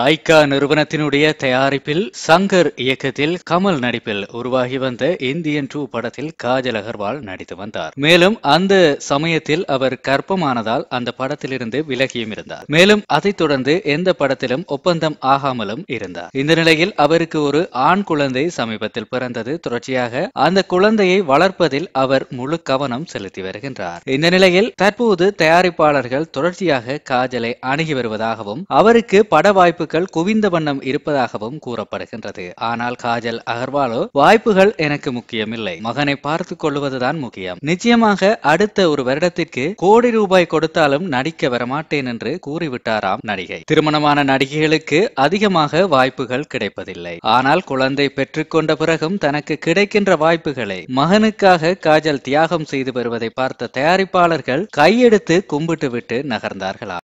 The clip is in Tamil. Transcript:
லைகா நிறுவனத்தினுடைய தயாரிப்பில் சங்கர் இயக்கத்தில் கமல் நடிப்பில் உருவாகி வந்த இந்தியன் டூ படத்தில் காஜல் அகர்வால் நடித்து வந்தார் மேலும் அந்த சமயத்தில் அவர் கர்ப்பமானதால் அந்த படத்திலிருந்து விலகியும் இருந்தார் மேலும் அதைத் தொடர்ந்து எந்த படத்திலும் ஒப்பந்தம் ஆகாமலும் இருந்தார் இந்த நிலையில் அவருக்கு ஒரு ஆண் குழந்தை சமீபத்தில் பிறந்தது தொடர்ச்சியாக அந்த குழந்தையை வளர்ப்பதில் அவர் முழு கவனம் செலுத்தி வருகின்றார் இந்த நிலையில் தற்போது தயாரிப்பாளர்கள் தொடர்ச்சியாக காஜலை அணுகி வருவதாகவும் அவருக்கு பட வாய்ப்பு வாய்ப்புகள் குவிந்த வண்ணம் இருப்பதாகவும் கூறப்படுகின்றது ஆனால் காஜல் அகர்வாலோ வாய்ப்புகள் எனக்கு முக்கியமில்லை மகனை பார்த்து கொள்வதுதான் முக்கியம் நிச்சயமாக அடுத்த ஒரு வருடத்திற்கு கோடி ரூபாய் கொடுத்தாலும் நடிக்க வரமாட்டேன் என்று கூறிவிட்டாராம் நடிகை திருமணமான நடிகைகளுக்கு அதிகமாக வாய்ப்புகள் கிடைப்பதில்லை ஆனால் குழந்தை பெற்றுக்கொண்ட பிறகும் தனக்கு கிடைக்கின்ற வாய்ப்புகளை மகனுக்காக காஜல் தியாகம் செய்து வருவதை பார்த்த தயாரிப்பாளர்கள் கையெடுத்து கும்பிட்டு விட்டு நகர்ந்தார்களா